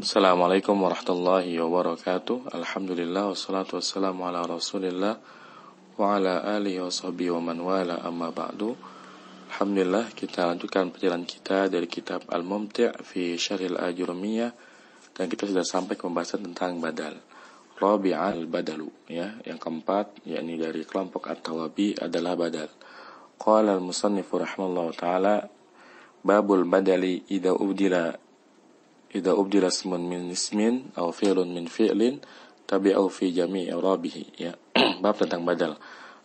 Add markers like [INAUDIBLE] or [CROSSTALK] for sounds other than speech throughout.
Assalamualaikum warahmatullahi wabarakatuh Alhamdulillah wassalatu wassalamu ala rasulillah Wa ala alihi wa sahbihi wa man wala amma ba'du Alhamdulillah kita lanjutkan perjalanan kita dari kitab Al-Mumti' fi Syaril Ajurumiyah dan kita sudah sampai ke pembahasan tentang badal. al badalu ya, yang keempat yakni dari kelompok At-Tawabi adalah badal. Qala al-musannif taala babul badali idha ubdila ida ubdila ismun min ismin aw fi'lun min fi'lin tabi'u fi jami'i rabihi ya [CLEARS THROAT] bab tentang badal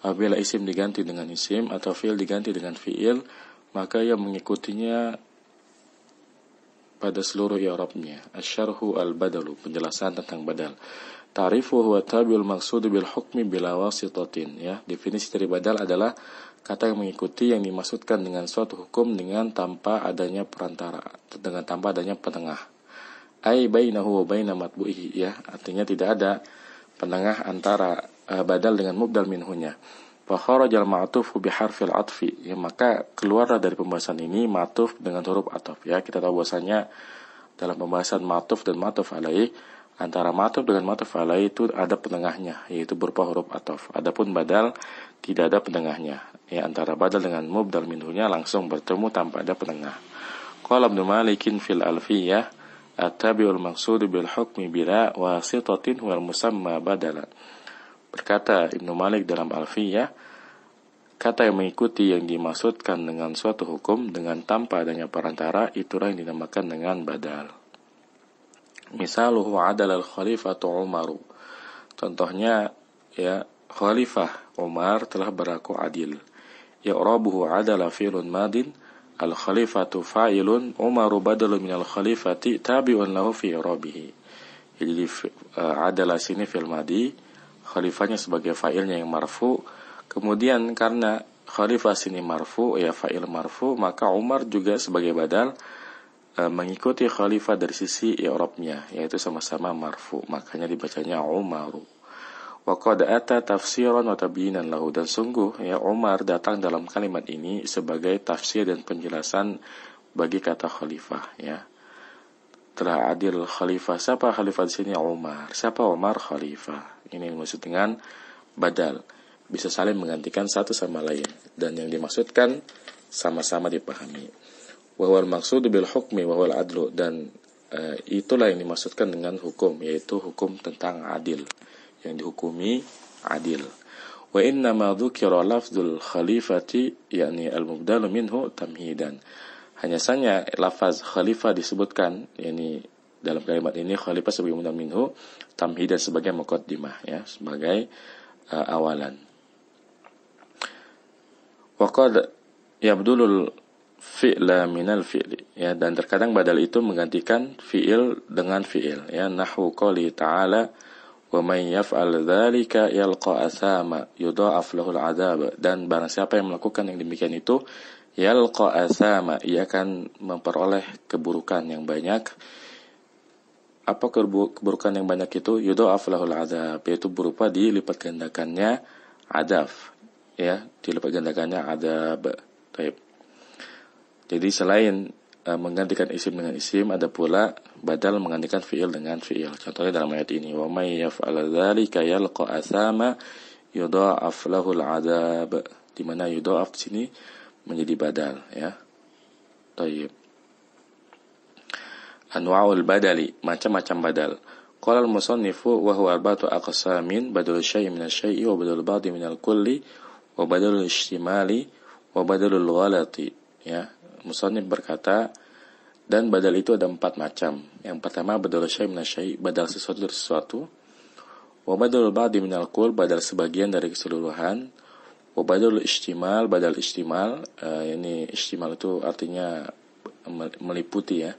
apabila isim diganti dengan isim atau fi'il diganti dengan fi'il maka yang mengikutinya pada seluruh i'rabnya asyarhu al badalu penjelasan tentang badal Ta'rifu huwa tabiul maksudu bil hukmi bila wasitotin. ya. Definisi dari badal adalah kata yang mengikuti yang dimaksudkan dengan suatu hukum dengan tanpa adanya perantara, dengan tanpa adanya penengah ai bainahu wa baina matbu'ihi ya artinya tidak ada penengah antara uh, badal dengan mubdal minhunya fa kharajal ma'tufu bi harfil atfi ya maka keluarlah dari pembahasan ini ma'tuf dengan huruf ataf ya kita tahu bahwasanya dalam pembahasan ma'tuf dan ma'tuf alaih antara matuf dengan matuf alai itu ada penengahnya yaitu berupa huruf ataf adapun badal tidak ada penengahnya ya antara badal dengan mubdal minhunya langsung bertemu tanpa ada penengah qala ibn malikin fil alfiyah atabiul maksud bil hukmi bila wasitatin wal musamma badala. Berkata Ibnu Malik dalam Alfiyah, kata yang mengikuti yang dimaksudkan dengan suatu hukum dengan tanpa adanya perantara itulah yang dinamakan dengan badal. Misaluhu adal al khalifatu Umaru. Contohnya ya Khalifah Umar telah berlaku adil. Ya rabuhu adala fi'lun madin al khalifatu fa'ilun Umaru badalun al khalifati tabi'un lahu fi irabihi. Jadi eh, adalah sini fil madi khalifahnya sebagai fa'ilnya yang marfu. Kemudian karena khalifah sini marfu ya fa'il marfu maka Umar juga sebagai badal eh, mengikuti khalifah dari sisi i'rabnya yaitu sama-sama marfu makanya dibacanya Umaru. Waqad ata tafsiran atau tabinan lahu dan sungguh ya Omar datang dalam kalimat ini sebagai tafsir dan penjelasan bagi kata khalifah ya. Telah adil khalifah siapa khalifah di sini Umar. Siapa Omar khalifah. Ini yang dimaksud dengan badal bisa saling menggantikan satu sama lain dan yang dimaksudkan sama-sama dipahami. Wahwal maksud bil hukmi wahwal adlu dan eh, itulah yang dimaksudkan dengan hukum yaitu hukum tentang adil yang dihukumi adil. Wa inna ma dzukira lafzul khalifati yakni al-mubdalu minhu tamhidan. Hanya saja lafaz khalifah disebutkan yakni dalam kalimat ini khalifah sebagai mubdal minhu tamhidan sebagai muqaddimah ya sebagai uh, awalan. Wa qad yabdulul fi'la minal fi'li ya dan terkadang badal itu menggantikan fi'il dengan fi'il ya nahwu qali ta'ala Wa may yaf'al dzalika yalqa asama dan barang siapa yang melakukan yang demikian itu yalqa asama ia akan memperoleh keburukan yang banyak apa keburukan yang banyak itu yudha'af lahul adzab yaitu berupa dilipat gandakannya adab ya dilipat gandakannya adab Baik. Jadi selain e, menggantikan isim dengan isim, ada pula badal menggantikan fiil dengan fiil. Contohnya dalam ayat ini, wa may yaf'al dzalika yalqa asama yudha'af lahul adab. Di mana yudha'af di sini menjadi badal ya. Tayyib. Anwa'ul badali, macam-macam badal. Qala al-musannifu wa huwa arba'atu aqsamin badal syai' min asy wa badal ba'd min al-kulli wa badal al-ishtimali wa al ghalati ya musannif berkata dan badal itu ada empat macam. Yang pertama badal syai minasyai, badal sesuatu dari sesuatu. Wa badal ba'di minal kul, badal sebagian dari keseluruhan. Wa badal istimal, badal istimal. Uh, ini istimal itu artinya meliputi ya.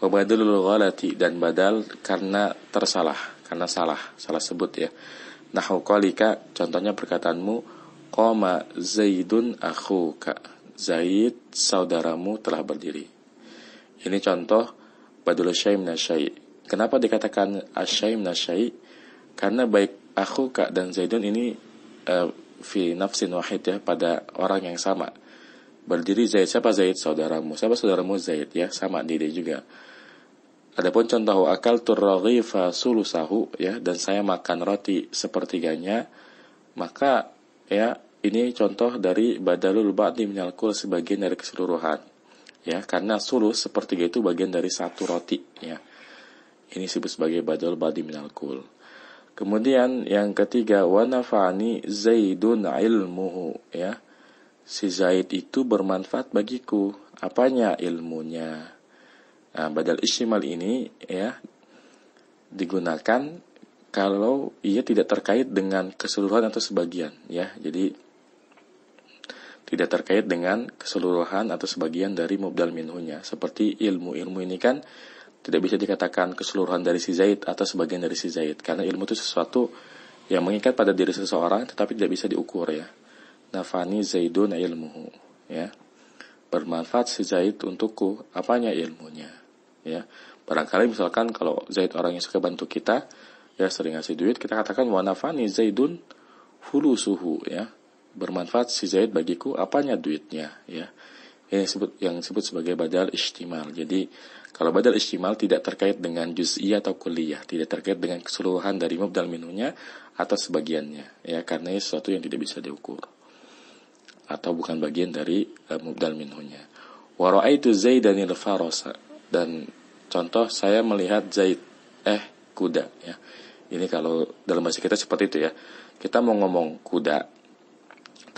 Wa badal ghalati, dan badal karena tersalah, karena salah, salah sebut ya. Nah kolika, contohnya perkataanmu, Koma Zaidun akhuka. Zaid saudaramu telah berdiri. Ini contoh badul syaim nasyai. Kenapa dikatakan asyaim nasyai? Karena baik aku, Kak, dan Zaidun ini uh, fi nafsin wahid ya, pada orang yang sama. Berdiri Zaid, siapa Zaid? Saudaramu. Siapa saudaramu Zaid? Ya, sama diri juga. Adapun contoh akal fa sulusahu ya dan saya makan roti sepertiganya maka ya ini contoh dari badalul ba'di menyalkul kul sebagian dari keseluruhan ya karena sulus sepertiga itu bagian dari satu roti ya ini disebut sebagai badal badi minal kul kemudian yang ketiga wanafani zaidun ilmuhu ya si zaid itu bermanfaat bagiku apanya ilmunya nah, badal isimal ini ya digunakan kalau ia tidak terkait dengan keseluruhan atau sebagian ya jadi tidak terkait dengan keseluruhan atau sebagian dari mubdal minhunya. Seperti ilmu, ilmu ini kan tidak bisa dikatakan keseluruhan dari si Zaid atau sebagian dari si Zaid karena ilmu itu sesuatu yang mengikat pada diri seseorang tetapi tidak bisa diukur ya. Nafani Zaidun ilmuhu ya. Bermanfaat si Zaid untukku, apanya ilmunya ya. Barangkali misalkan kalau Zaid orang yang suka bantu kita ya sering ngasih duit kita katakan wa nafani Zaidun suhu ya bermanfaat si Zaid bagiku apanya duitnya ya yang disebut yang disebut sebagai badal istimal jadi kalau badal istimal tidak terkait dengan juz'i atau kuliah tidak terkait dengan keseluruhan dari mubdal minunya atau sebagiannya ya karena ini sesuatu yang tidak bisa diukur atau bukan bagian dari uh, mubdal minhunya waraitu zaidanil farosa dan contoh saya melihat zaid eh kuda ya ini kalau dalam bahasa kita seperti itu ya kita mau ngomong kuda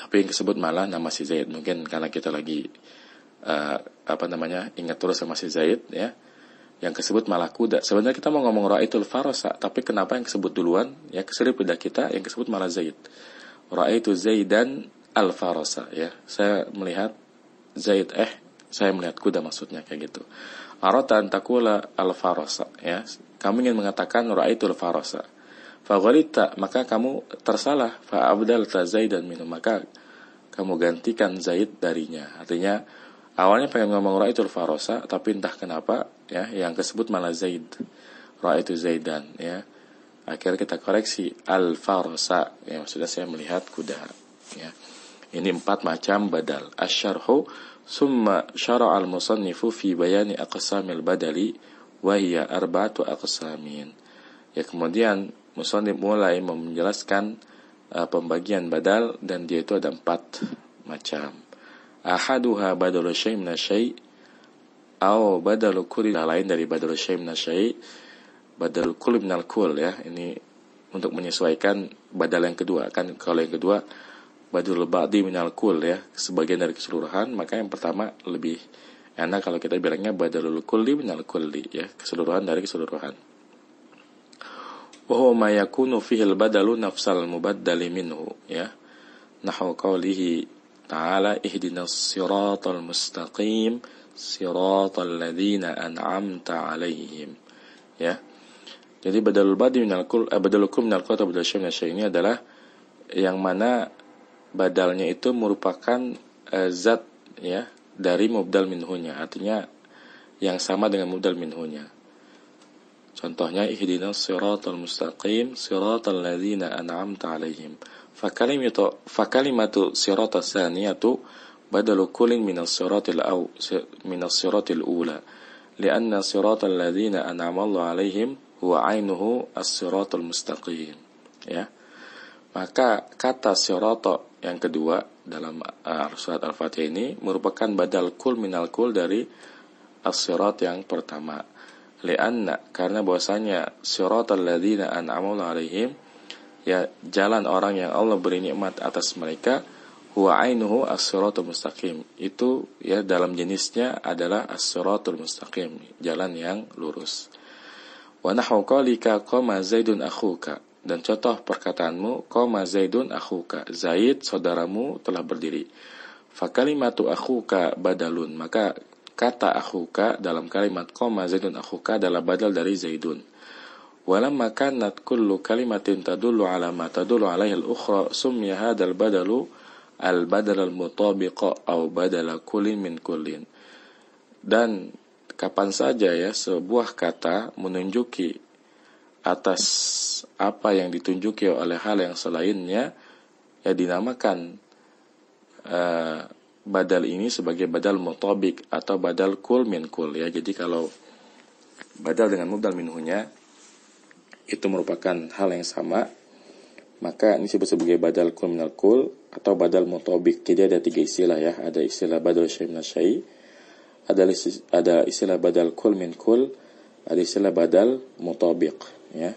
tapi yang disebut malah nama si Zaid mungkin karena kita lagi uh, apa namanya ingat terus sama si Zaid ya yang kesebut malah kuda sebenarnya kita mau ngomong Ra'itul farosa tapi kenapa yang kesebut duluan ya keserip beda kita yang kesebut malah Zaid Zaid dan al farosa ya saya melihat Zaid eh saya melihat kuda maksudnya kayak gitu Arotan takula al farosa ya kamu ingin mengatakan Ra'itul farosa Fagolita maka kamu tersalah fa abdalta Zaidan minum maka kamu gantikan Zaid darinya. Artinya awalnya pengen ngomong ra'aitul farosa tapi entah kenapa ya yang tersebut malah Zaid. itu Zaidan ya. Akhirnya kita koreksi al farosa ya maksudnya saya melihat kuda ya. Ini empat macam badal. Asyarhu summa syara al musannifu fi bayani aqsamil badali wa hiya arba'atu aqsamin. Ya kemudian Musonib mulai menjelaskan uh, pembagian badal dan dia itu ada empat macam. Ahaduha badalu syai' min syai' au badalu kulli lain dari badalu syai' min syai' badalu kulli min kul ya. Ini untuk menyesuaikan badal yang kedua kan kalau yang kedua badul ba'di al kul ya sebagian dari keseluruhan maka yang pertama lebih enak kalau kita bilangnya badalul kulli minal kulli ya keseluruhan dari keseluruhan wa mayakunu fihil badalu nafsal mubaddali minhu ya nahwa qawlihi ta'ala ihdinas siratal mustaqim siratal ladzina an'amta alaihim ya jadi badalul badi minal kul eh, badalukum kum minal qul badal syai minal ini adalah yang mana badalnya itu merupakan eh, zat ya dari mubdal minhunya artinya yang sama dengan mubdal minhunya Contohnya ihdinas siratal mustaqim siratal ladzina an'amta alaihim. Fakalimatu fakalimatu siratal tsaniyatu badalu kullin minas siratil aw minas siratil ula. Karena siratal ladzina an'ama Allah alaihim huwa ainuhu as-siratal mustaqim. ya maka kata sirata yang kedua dalam ah, surat al-fatihah ini merupakan badal kul minal kul dari as-sirat yang pertama Lianna karena bahwasanya siratal ladzina an'amna alaihim ya jalan orang yang Allah beri nikmat atas mereka huwa ainuhu as-siratul mustaqim. Itu ya dalam jenisnya adalah as-siratul mustaqim, jalan yang lurus. Wa nahwu qalika qama zaidun akhuka dan contoh perkataanmu qama zaidun akhuka zaid saudaramu telah berdiri fa kalimatu akhuka badalun maka Kata akhuka dalam kalimat koma zaidun akhuka adalah badal dari zaidun. Walamma kanat kullu kalimatin tadullu ala ma tadullu alaihi al-ukhra sumya hadal badalu al-badal al-mutabiqa au badala kulin min kulin. Dan kapan saja ya sebuah kata menunjuki atas apa yang ditunjuki oleh hal yang selainnya ya dinamakan uh, badal ini sebagai badal mutobik atau badal kul min kul ya. Jadi kalau badal dengan mudal minhunya itu merupakan hal yang sama maka ini disebut sebagai badal kul min kul atau badal mutobik. Jadi ada tiga istilah ya. Ada istilah badal syai min syai, ada ada istilah badal kul min kul, ada istilah badal mutobik ya.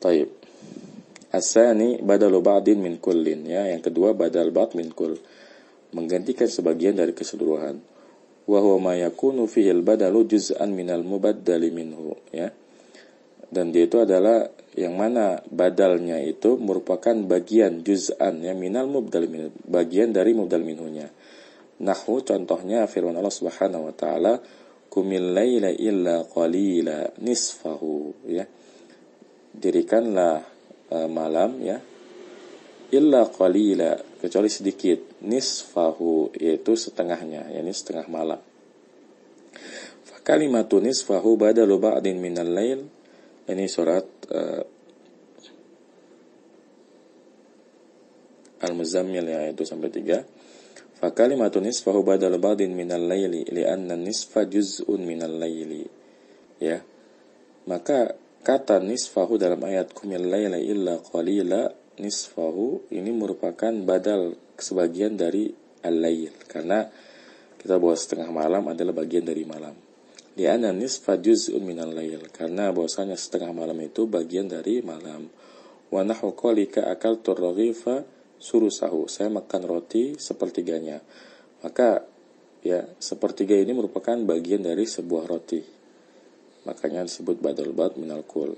Taib. Asani badalu ba'din min kullin ya. Yang kedua badal ba'd min kul menggantikan sebagian dari keseluruhan. Wa huwa ma yakunu fihi badalu juz'an minal minhu ya. Dan dia itu adalah yang mana badalnya itu merupakan bagian juz'an ya minal mubdal bagian dari mubdal minhunya. nahwu contohnya firman Allah Subhanahu wa taala kumil illa qalila nisfahu ya dirikanlah uh, malam ya illa qalila kecuali sedikit nisfahu yaitu setengahnya yakni setengah malam kalimatu nisfahu badalu ba'din minal lail ini surat uh, Al-Muzammil ya itu sampai tiga fa nisfahu badalu ba'din minal laili li'anna nisfa juz'un minal laili ya maka kata nisfahu dalam ayat kumil layla illa qalila nisfahu ini merupakan badal sebagian dari al-lail karena kita bahwa setengah malam adalah bagian dari malam. Li'anna nisfa juz'un minal lail karena bahwasanya setengah malam itu bagian dari malam. Wa nahu qalika akal turraghifa surusahu. Saya makan roti sepertiganya. Maka ya sepertiga ini merupakan bagian dari sebuah roti. Makanya disebut badal bad minal kul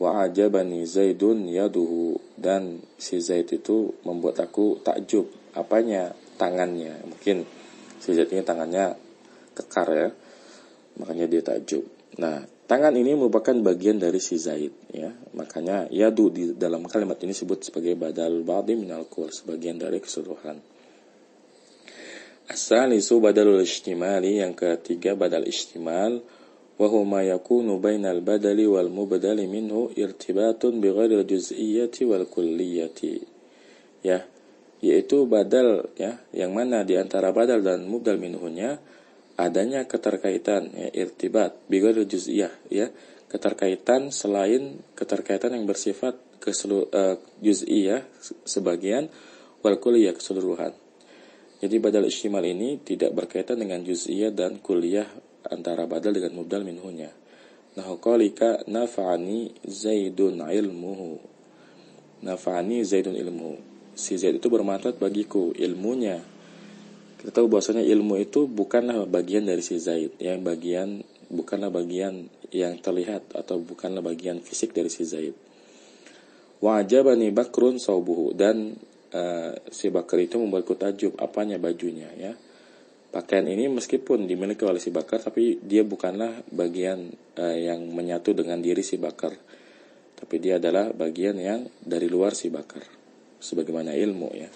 wa ajabani zaidun yaduhu dan si zaid itu membuat aku takjub apanya tangannya mungkin si zaid ini tangannya kekar ya makanya dia takjub nah tangan ini merupakan bagian dari si zaid ya makanya yadu di dalam kalimat ini disebut sebagai badal ba'di minal kur sebagian dari keseluruhan asal Asalisu badal istimali Yang ketiga badal istimal. وهو ما يكون بين البدل والمبدل منه ارتباط بغير الجزئية والكلية ya yaitu badal ya yang mana di antara badal dan mubdal minhunya adanya keterkaitan ya irtibat bighairil juz'iyah ya keterkaitan selain keterkaitan yang bersifat keselu uh, juz'iyah sebagian wal kuliah keseluruhan jadi badal istimal ini tidak berkaitan dengan juz'iyah dan kuliah antara badal dengan mubdal minhunya. Nah, kalika nafani Zaidun ilmuhu. nafani Zaidun ilmu, Si Zaid itu bermanfaat bagiku ilmunya. Kita tahu bahwasanya ilmu itu bukanlah bagian dari si Zaid, yang bagian bukanlah bagian yang terlihat atau bukanlah bagian fisik dari si Zaid. Wajabani bakrun saubuhu dan uh, si Bakr itu membuatku tajub apanya bajunya ya Pakaian ini meskipun dimiliki oleh si Bakar tapi dia bukanlah bagian uh, yang menyatu dengan diri si Bakar. Tapi dia adalah bagian yang dari luar si Bakar sebagaimana ilmu ya.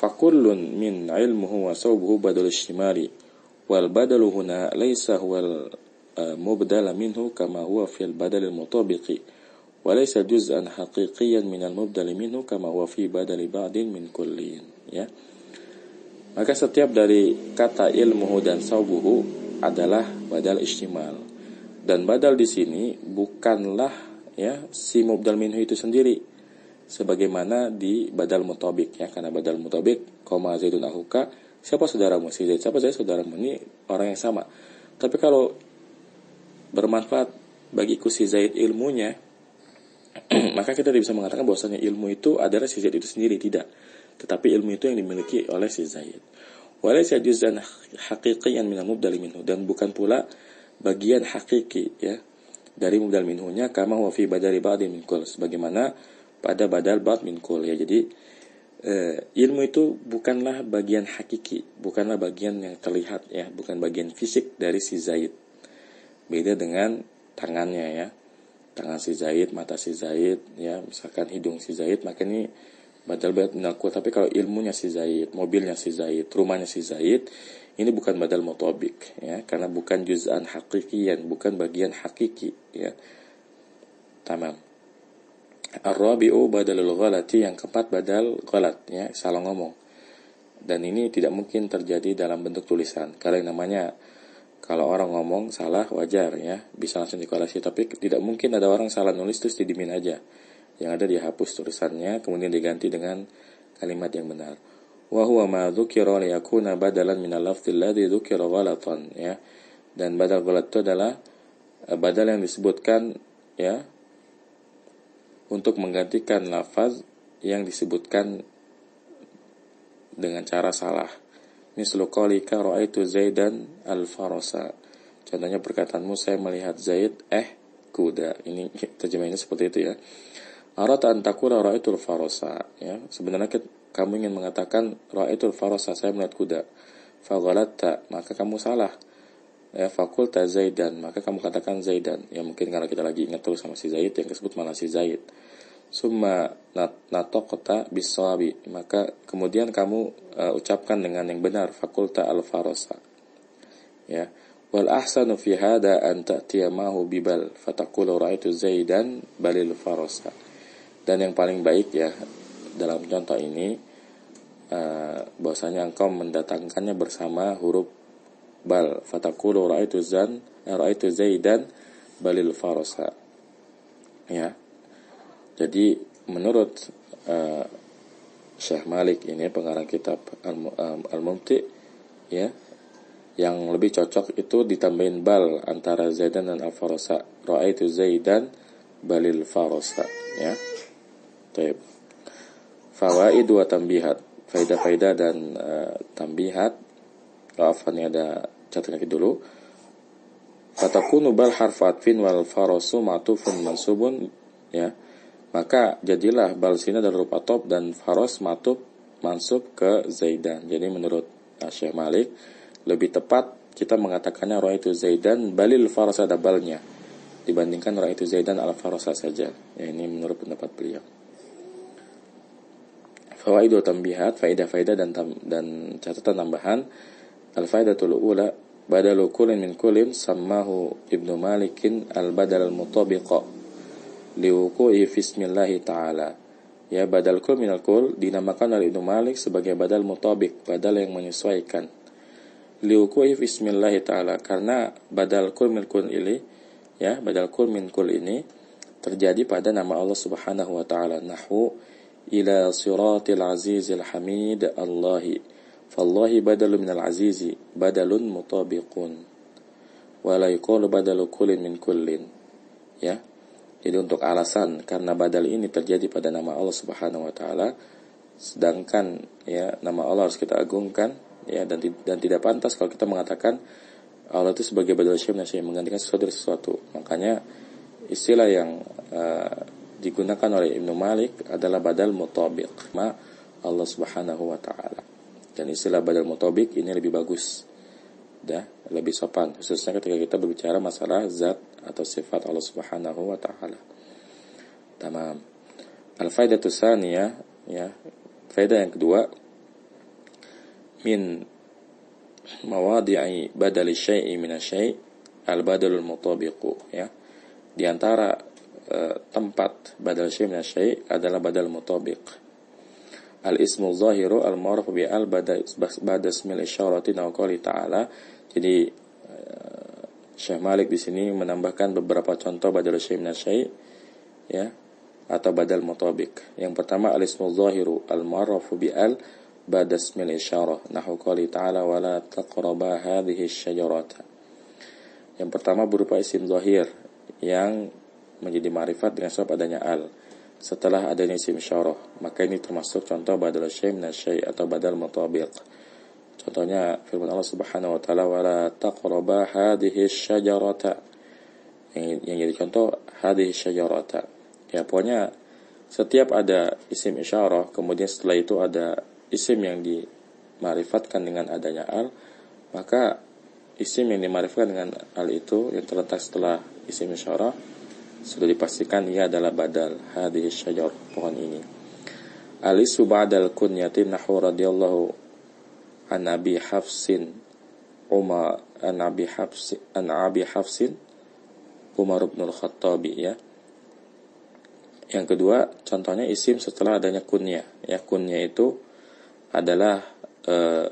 fakulun min ilmuhu wa sawbuhu badal shimari wal badalu huna laysa huwal eh, mubdal minhu kama huwa fil badal al-mutabiqi. juz'an haqiqiyan min al mubdal minhu kama huwa fi badal ba'din min kullin ya maka setiap dari kata ilmuhu dan saubuhu adalah badal istimal. Dan badal di sini bukanlah ya si mubdal minhu itu sendiri sebagaimana di badal mutobik ya karena badal mutobik koma zaidun ahuka siapa saudaramu si zaid siapa saya saudaramu ini orang yang sama tapi kalau bermanfaat bagiku si zaid ilmunya [CLEARS THROAT] maka kita bisa mengatakan bahwasanya ilmu itu adalah si zaid itu sendiri tidak tetapi ilmu itu yang dimiliki oleh si Zaid walaysa juz'an haqiqiyan minal mubdal minhu dan bukan pula bagian hakiki ya dari mubdal minhunya kama huwa fi badal ba'd min kul sebagaimana pada badal ba'd min kul ya jadi eh, ilmu itu bukanlah bagian hakiki bukanlah bagian yang terlihat ya bukan bagian fisik dari si Zaid beda dengan tangannya ya tangan si Zaid mata si Zaid ya misalkan hidung si Zaid maka ini badal berat minal tapi kalau ilmunya si Zaid mobilnya si Zaid rumahnya si Zaid ini bukan badal motobik ya karena bukan juz'an hakiki yang bukan bagian hakiki ya tamam Ar-rabi'u badalul ghalati yang keempat badal ghalat ya salah ngomong dan ini tidak mungkin terjadi dalam bentuk tulisan karena yang namanya kalau orang ngomong salah wajar ya bisa langsung dikoreksi tapi tidak mungkin ada orang salah nulis terus didimin aja yang ada dihapus tulisannya kemudian diganti dengan kalimat yang benar wa huwa ma dzukira li yakuna badalan min al-lafz alladhi dzukira ghalatan ya dan badal ghalat itu adalah eh, badal yang disebutkan ya untuk menggantikan lafaz yang disebutkan dengan cara salah mislu qalika raaitu zaidan al-farasa contohnya perkataanmu saya melihat zaid eh kuda ini [LAUGHS] terjemahannya seperti itu ya Arata antakura ra'itul farosa. Ya, sebenarnya kita, kamu ingin mengatakan ra'itul farosa, saya melihat kuda. Fagalatta, maka kamu salah. Ya, fakulta Zaidan, maka kamu katakan Zaidan. Ya mungkin karena kita lagi ingat terus sama si Zaid, yang disebut malah si Zaid. Summa natokota bisawabi, maka kemudian kamu uh, ucapkan dengan yang benar, fakulta al-farosa. Ya, wal ahsanu fi hada an ta'tiya bibal fatakulu ra'aitu Zaidan balil farosa dan yang paling baik ya dalam contoh ini uh, bahwasanya engkau mendatangkannya bersama huruf bal fatakulu raitu zan eh, raitu zaidan balil farosa ya jadi menurut uh, Syekh Malik ini pengarang kitab Al-Mumti ya yang lebih cocok itu ditambahin bal antara zaidan dan al farosa ra'aitu zaidan balil farosa ya Taib. Fawaid dua tambihat. Faida-faida dan uh, tambihat. Oh, Afan ada catatan lagi dulu. Fatakunu bal harf atfin wal farosu matufun mansubun ya. Maka jadilah bal sini dan rupa top dan faros matuf mansub ke Zaidan. Jadi menurut eh, Syekh Malik lebih tepat kita mengatakannya roh itu Zaidan balil faros ada balnya dibandingkan roh itu Zaidan al farosa saja. Ya, ini menurut pendapat beliau fawaidu tambihat, faida faida dan tam, dan catatan tambahan. al tulu ula badalu kulin min kulin sammahu Ibnu Malikin al-badal al-mutabiqa liwuku'i fismillahi ta'ala. Ya badal kul min al-kul dinamakan oleh Ibnu Malik sebagai badal mutabiq badal yang menyesuaikan. Liwuku'i fismillahi ta'ala karena badal kul min kul ini ya badal kul min kul ini terjadi pada nama Allah Subhanahu wa taala nahwu إلى صراط العزيز الحميد الله فالله بدل من العزيز بدل مطابق ولا يقول بدل كل من كل يا jadi untuk alasan karena badal ini terjadi pada nama Allah Subhanahu wa taala sedangkan ya nama Allah harus kita agungkan ya dan dan tidak pantas kalau kita mengatakan Allah itu sebagai badal syam yang menggantikan sesuatu dari sesuatu makanya istilah yang uh, digunakan oleh Ibnu Malik adalah badal mutabik ma Allah Subhanahu wa taala. Dan istilah badal mutabik ini lebih bagus. Dah, lebih sopan khususnya ketika kita berbicara masalah zat atau sifat Allah Subhanahu wa taala. Tamam. Al-faidatu tsaniyah ya, faedah yang kedua min mawadi'i badal syai'i min syai' al-badalul mutabiqu ya. Di antara Eh, tempat badal syai' syai' adalah badal mutabiq al ismu zahiru al ma'ruf bi al badal bada ismil isyarati naqali ta'ala jadi eh, Syekh Malik di sini menambahkan beberapa contoh badal syai' syai' ya atau badal mutabik. Yang pertama al ismu zahiru al ma'ruf bi al bada ismil isyarah nahu qali ta'ala wala taqraba hadhihi syajarata. Yang pertama berupa isim zahir yang menjadi marifat dengan sebab adanya al setelah adanya isim syarah maka ini termasuk contoh badal syai' min syai' atau badal mutabiq contohnya firman Allah Subhanahu wa taala wala taqrabu hadhihi syajarata yang, yang jadi contoh hadhihi syajarata ya pokoknya setiap ada isim isyarah kemudian setelah itu ada isim yang dimarifatkan dengan adanya al maka isim yang dimarifatkan dengan al itu yang terletak setelah isim isyarah sudah dipastikan ia adalah badal hadis syajar pohon ini alis ba'dal kunyatin nahu radhiyallahu an abi hafsin umar an abi hafsin an abi hafsin umar bin al-khattabi ya yang kedua contohnya isim setelah adanya kunya ya kunya itu adalah eh,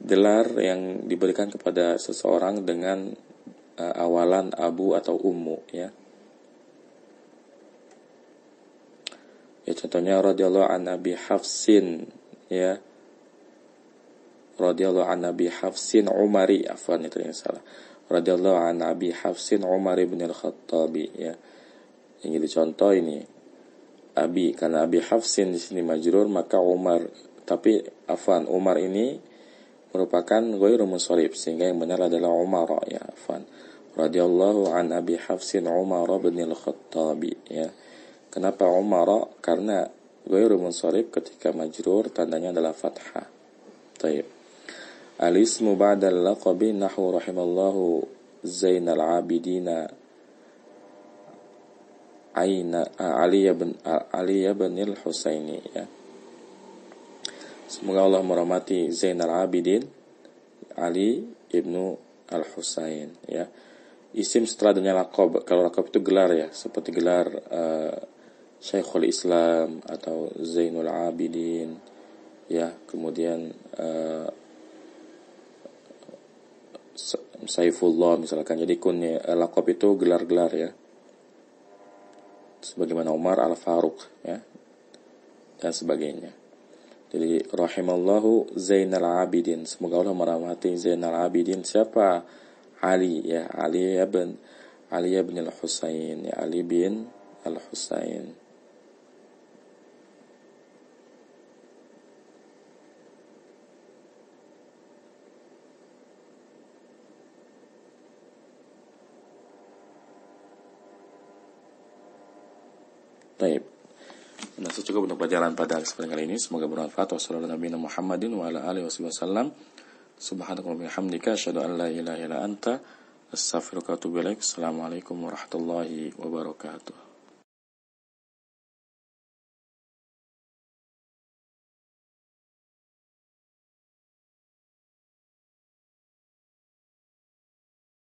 gelar yang diberikan kepada seseorang dengan eh, awalan abu atau ummu ya Ya contohnya radhiyallahu an Nabi Hafsin ya. Radhiyallahu an Nabi Hafsin Umari afwan itu yang salah. Radhiyallahu an Nabi Hafsin Umar bin Al-Khattabi ya. Yang jadi contoh ini Abi karena Abi Hafsin di sini majrur maka Umar tapi afwan Umar ini merupakan ghairu musorib sehingga yang benar adalah Umar ya afwan radhiyallahu an Abi Hafsin Umar bin Al-Khattabi ya Kenapa Umar? Karena Ghairu munsarif ketika majrur tandanya adalah fathah. Taib. Al-ismu ba'da al-laqabi nahu rahimallahu Zainal Abidina Aina Ali bin Ali bin Al-Husaini ya. Semoga Allah merahmati Zainal Abidin Ali ibnu Al-Husain ya. Isim setelah adanya lakob, kalau lakob itu gelar ya, seperti gelar uh, Syekhul Islam atau Zainul Abidin ya kemudian uh, Saifullah misalkan jadi kunnya eh, lakop itu gelar-gelar ya sebagaimana Umar al Faruq ya dan sebagainya jadi rahimallahu Zainal Abidin semoga Allah merahmati Zainal Abidin siapa Ali ya Ali ya bin Ali bin al Husain ya Ali bin al Husain Nah, itu cukup untuk pelajaran pada kesempatan kali ini. Semoga bermanfaat. Wassalamualaikum warahmatullahi wabarakatuh. Subhanakallahumma asyhadu an la ilaha illa anta astaghfiruka wa atubu ilaik. Assalamualaikum warahmatullahi wabarakatuh.